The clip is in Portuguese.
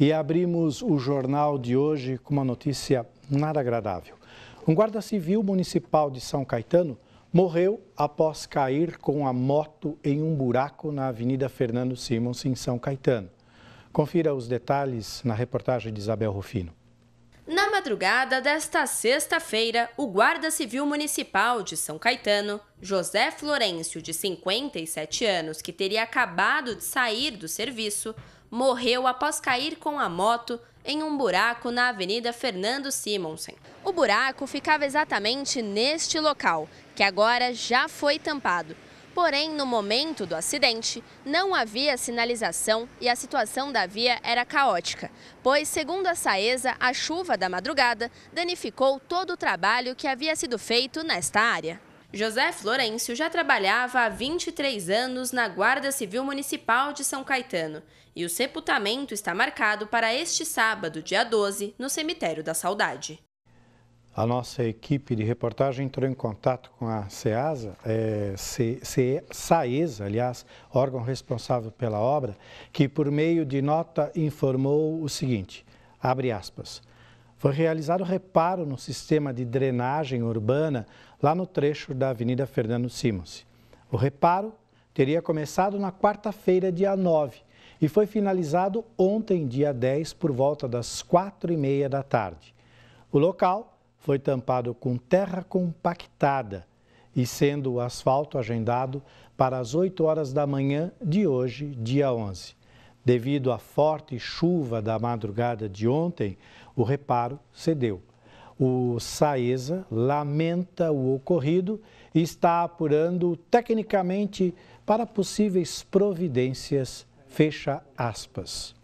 E abrimos o jornal de hoje com uma notícia nada agradável. Um guarda civil municipal de São Caetano morreu após cair com a moto em um buraco na Avenida Fernando Simons, em São Caetano. Confira os detalhes na reportagem de Isabel Rufino madrugada desta sexta-feira, o Guarda Civil Municipal de São Caetano, José Florencio, de 57 anos, que teria acabado de sair do serviço, morreu após cair com a moto em um buraco na Avenida Fernando Simonsen. O buraco ficava exatamente neste local, que agora já foi tampado. Porém, no momento do acidente, não havia sinalização e a situação da via era caótica, pois, segundo a Saesa, a chuva da madrugada danificou todo o trabalho que havia sido feito nesta área. José Florencio já trabalhava há 23 anos na Guarda Civil Municipal de São Caetano e o sepultamento está marcado para este sábado, dia 12, no Cemitério da Saudade a nossa equipe de reportagem entrou em contato com a CEASA, é, C, C, SAESA, aliás, órgão responsável pela obra, que por meio de nota informou o seguinte, abre aspas, foi realizado reparo no sistema de drenagem urbana lá no trecho da Avenida Fernando Simons. O reparo teria começado na quarta-feira, dia 9, e foi finalizado ontem, dia 10, por volta das quatro e meia da tarde. O local foi tampado com terra compactada e sendo o asfalto agendado para as 8 horas da manhã de hoje, dia 11. Devido à forte chuva da madrugada de ontem, o reparo cedeu. O SAESA lamenta o ocorrido e está apurando tecnicamente para possíveis providências. Fecha aspas.